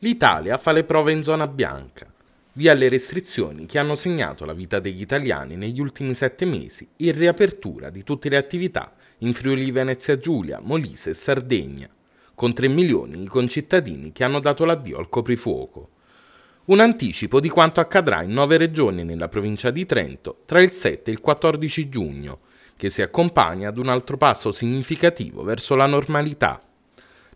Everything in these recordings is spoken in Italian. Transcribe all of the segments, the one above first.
L'Italia fa le prove in zona bianca. Via le restrizioni che hanno segnato la vita degli italiani negli ultimi sette mesi e riapertura di tutte le attività in Friuli Venezia Giulia, Molise e Sardegna, con 3 milioni di concittadini che hanno dato l'addio al coprifuoco. Un anticipo di quanto accadrà in nove regioni nella provincia di Trento tra il 7 e il 14 giugno, che si accompagna ad un altro passo significativo verso la normalità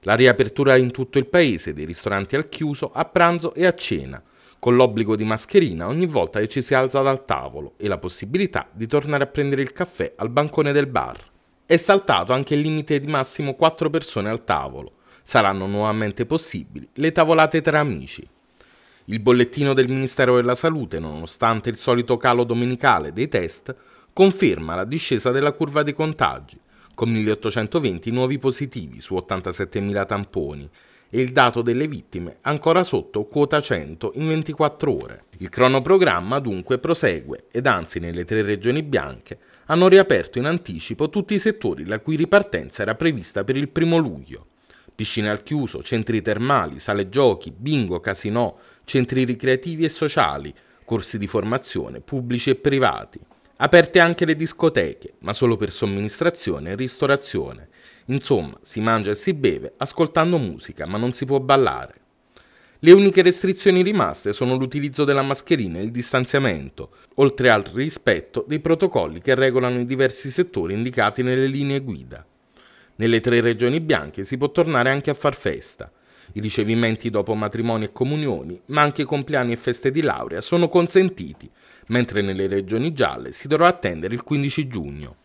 la riapertura in tutto il paese dei ristoranti al chiuso a pranzo e a cena, con l'obbligo di mascherina ogni volta che ci si alza dal tavolo e la possibilità di tornare a prendere il caffè al bancone del bar. È saltato anche il limite di massimo 4 persone al tavolo. Saranno nuovamente possibili le tavolate tra amici. Il bollettino del Ministero della Salute, nonostante il solito calo domenicale dei test, conferma la discesa della curva dei contagi, con 1820 nuovi positivi su 87.000 tamponi e il dato delle vittime ancora sotto quota 100 in 24 ore. Il cronoprogramma dunque prosegue ed anzi nelle tre regioni bianche hanno riaperto in anticipo tutti i settori la cui ripartenza era prevista per il primo luglio. Piscine al chiuso, centri termali, sale giochi, bingo, casinò, centri ricreativi e sociali, corsi di formazione pubblici e privati. Aperte anche le discoteche, ma solo per somministrazione e ristorazione. Insomma, si mangia e si beve ascoltando musica, ma non si può ballare. Le uniche restrizioni rimaste sono l'utilizzo della mascherina e il distanziamento, oltre al rispetto dei protocolli che regolano i diversi settori indicati nelle linee guida. Nelle tre regioni bianche si può tornare anche a far festa. I ricevimenti dopo matrimoni e comunioni, ma anche compleanni e feste di laurea sono consentiti, mentre nelle regioni gialle si dovrà attendere il 15 giugno.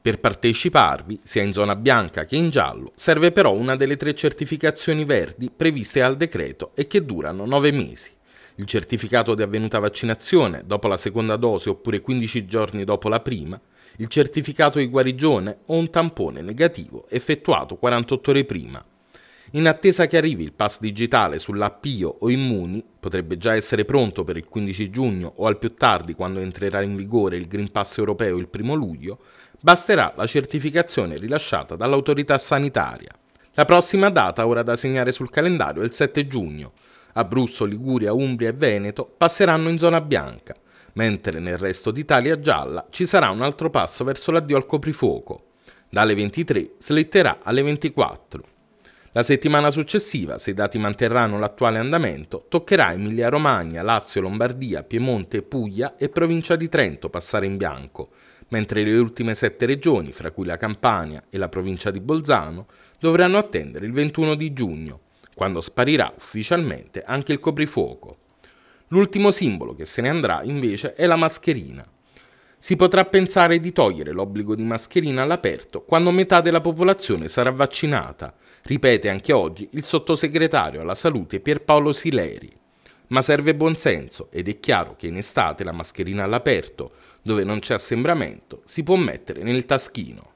Per parteciparvi, sia in zona bianca che in giallo, serve però una delle tre certificazioni verdi previste al decreto e che durano 9 mesi. Il certificato di avvenuta vaccinazione dopo la seconda dose oppure 15 giorni dopo la prima, il certificato di guarigione o un tampone negativo effettuato 48 ore prima in attesa che arrivi il pass digitale sull'appio o Immuni, potrebbe già essere pronto per il 15 giugno o al più tardi quando entrerà in vigore il Green Pass europeo il 1 luglio, basterà la certificazione rilasciata dall'autorità sanitaria. La prossima data ora da segnare sul calendario è il 7 giugno. Abruzzo, Liguria, Umbria e Veneto passeranno in zona bianca, mentre nel resto d'Italia gialla ci sarà un altro passo verso l'addio al coprifuoco. Dalle 23 slitterà alle 24. La settimana successiva, se i dati manterranno l'attuale andamento, toccherà Emilia-Romagna, Lazio, Lombardia, Piemonte, Puglia e provincia di Trento passare in bianco, mentre le ultime sette regioni, fra cui la Campania e la provincia di Bolzano, dovranno attendere il 21 di giugno, quando sparirà ufficialmente anche il coprifuoco. L'ultimo simbolo che se ne andrà invece è la mascherina si potrà pensare di togliere l'obbligo di mascherina all'aperto quando metà della popolazione sarà vaccinata, ripete anche oggi il sottosegretario alla salute Pierpaolo Sileri. Ma serve buonsenso ed è chiaro che in estate la mascherina all'aperto, dove non c'è assembramento, si può mettere nel taschino.